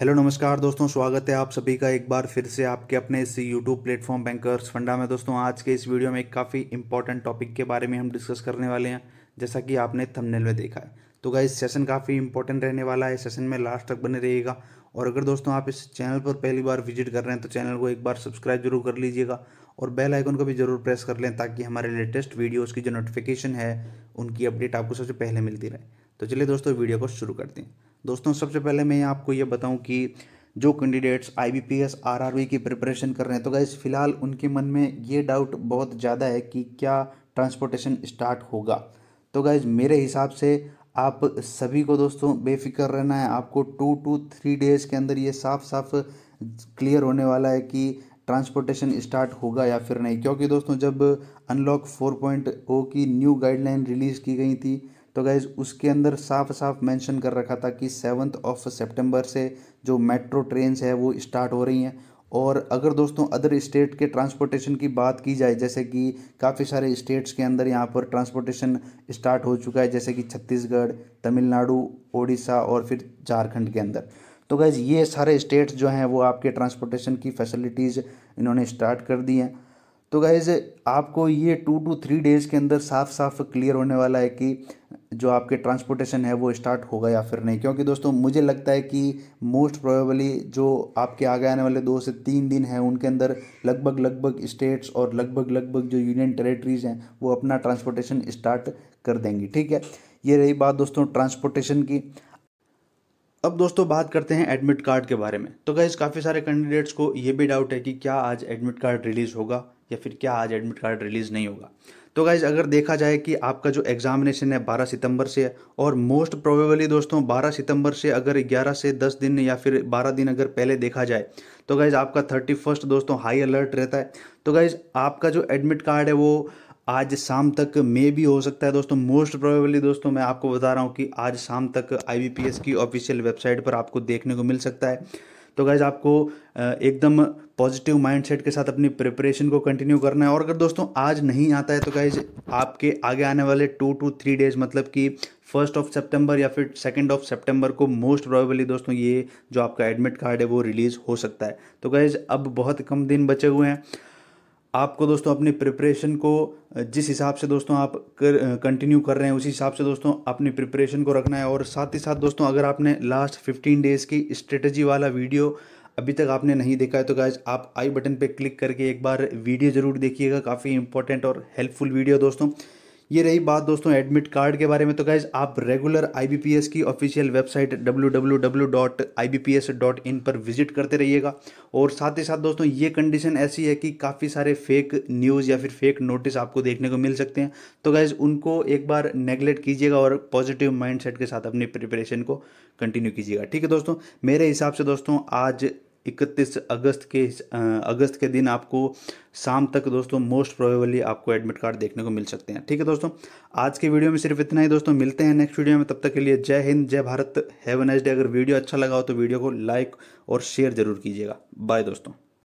hello नमस्कार दोस्तों स्वागत है आप सभी का एक बार फिर से आपके अपने इस यूट्यूब प्लेटफॉर्म बैंकर्स फंडा में दोस्तों आज के इस वीडियो में एक काफ़ी इंपॉर्टेंट टॉपिक के बारे में हम डिस्कस करने वाले हैं जैसा कि आपने थंबनेल में देखा है तो गाइस सेशन काफ़ी इंपॉर्टेंट रहने वाला है सेशन में लास्ट तक बने रहिएगा और अगर दोस्तों आप इस चैनल पर पहली बार विजिट कर रहे हैं तो चैनल को एक बार सब्सक्राइब जरूर कर लीजिएगा और बेल आइकन को भी ज़रूर प्रेस कर लें ताकि हमारे लेटेस्ट वीडियोस की जो नोटिफिकेशन है उनकी अपडेट आपको सबसे पहले मिलती रहे तो चलिए दोस्तों वीडियो को शुरू करते हैं दोस्तों सबसे पहले मैं आपको ये बताऊँ कि जो candidates I B P S R R B की प्रिपरेशन कर रहे हैं तो गाइज़ फिलहाल उनके मन में ये डाउट बहुत ज़्यादा है कि क्या ट्रांसपोर्टेशन स्टार्ट होगा तो गैज़ मेरे हिसाब से आप सभी को दोस्तों बेफिक्र रहना है आपको टू टू थ्री डेज़ के अंदर ये साफ साफ क्लियर होने वाला है कि ट्रांसपोर्टेशन स्टार्ट होगा या फिर नहीं क्योंकि दोस्तों जब अनलॉक फोर पॉइंट ओ की न्यू गाइडलाइन रिलीज़ की गई थी तो गैज़ उसके अंदर साफ साफ मेंशन कर रखा था कि सेवन्थ ऑफ सेप्टेम्बर से जो मेट्रो ट्रेन्स है वो स्टार्ट हो रही हैं और अगर दोस्तों अदर स्टेट के ट्रांसपोर्टेशन की बात की जाए जैसे कि काफ़ी सारे स्टेट्स के अंदर यहाँ पर ट्रांसपोर्टेशन स्टार्ट हो चुका है जैसे कि छत्तीसगढ़ तमिलनाडु ओडिशा और फिर झारखंड के अंदर तो गैज़ ये सारे स्टेट्स जो हैं वो आपके ट्रांसपोर्टेशन की फैसिलिटीज़ इन्होंने स्टार्ट कर दी हैं तो गैज़ आपको ये टू टू थ्री डेज़ के अंदर साफ साफ क्लियर होने वाला है कि जो आपके ट्रांसपोर्टेशन है वो स्टार्ट होगा या फिर नहीं क्योंकि दोस्तों मुझे लगता है कि मोस्ट प्रोबेबली जो आपके आगे आने वाले दो से तीन दिन हैं उनके अंदर लगभग लगभग स्टेट्स और लगभग लगभग जो यूनियन टेरेटरीज हैं वो अपना ट्रांसपोर्टेशन स्टार्ट कर देंगी ठीक है ये रही बात दोस्तों ट्रांसपोर्टेशन की अब दोस्तों बात करते हैं एडमिट कार्ड के बारे में तो गैस काफ़ी सारे कैंडिडेट्स को ये भी डाउट है कि क्या आज एडमिट कार्ड रिलीज़ होगा या फिर क्या आज एडमिट कार्ड रिलीज़ नहीं होगा तो गाइज़ अगर देखा जाए कि आपका जो एग्ज़ामिनेशन है 12 सितंबर से और मोस्ट प्रोबेबली दोस्तों 12 सितंबर से अगर 11 से 10 दिन या फिर 12 दिन अगर पहले देखा जाए तो गाइज़ आपका थर्टी फर्स्ट दोस्तों हाई अलर्ट रहता है तो गाइज़ आपका जो एडमिट कार्ड है वो आज शाम तक मे भी हो सकता है दोस्तों मोस्ट प्रोबेबली दोस्तों मैं आपको बता रहा हूँ कि आज शाम तक आई की ऑफिशियल वेबसाइट पर आपको देखने को मिल सकता है तो गाइज़ आपको एकदम पॉजिटिव माइंडसेट के साथ अपनी प्रिपरेशन को कंटिन्यू करना है और अगर दोस्तों आज नहीं आता है तो गाइज आपके आगे आने वाले टू टू थ्री डेज मतलब कि फर्स्ट ऑफ सितंबर या फिर सेकंड ऑफ सितंबर को मोस्ट प्रोबेबली दोस्तों ये जो आपका एडमिट कार्ड है वो रिलीज़ हो सकता है तो गाइज अब बहुत कम दिन बचे हुए हैं आपको दोस्तों अपनी प्रिपरेशन को जिस हिसाब से दोस्तों आप कर कंटिन्यू कर रहे हैं उसी हिसाब से दोस्तों अपनी प्रिपरेशन को रखना है और साथ ही साथ दोस्तों अगर आपने लास्ट फिफ्टीन डेज़ की स्ट्रेटजी वाला वीडियो अभी तक आपने नहीं देखा है तो गाइज आप आई बटन पे क्लिक करके एक बार वीडियो ज़रूर देखिएगा काफ़ी इंपॉर्टेंट और हेल्पफुल वीडियो दोस्तों ये रही बात दोस्तों एडमिट कार्ड के बारे में तो गाइज आप रेगुलर आईबीपीएस की ऑफिशियल वेबसाइट www.ibps.in पर विजिट करते रहिएगा और साथ ही साथ दोस्तों ये कंडीशन ऐसी है कि काफ़ी सारे फेक न्यूज़ या फिर फेक नोटिस आपको देखने को मिल सकते हैं तो गाइज उनको एक बार नेग्लेक्ट कीजिएगा और पॉजिटिव माइंड के साथ अपनी प्रिपरेशन को कंटिन्यू कीजिएगा ठीक है दोस्तों मेरे हिसाब से दोस्तों आज इकतीस अगस्त के अगस्त के दिन आपको शाम तक दोस्तों मोस्ट प्रोबेबली आपको एडमिट कार्ड देखने को मिल सकते हैं ठीक है दोस्तों आज के वीडियो में सिर्फ इतना ही दोस्तों मिलते हैं नेक्स्ट वीडियो में तब तक के लिए जय हिंद जय भारत हैव नेक्स्ट डे अगर वीडियो अच्छा लगा हो तो वीडियो को लाइक और शेयर जरूर कीजिएगा बाय दोस्तों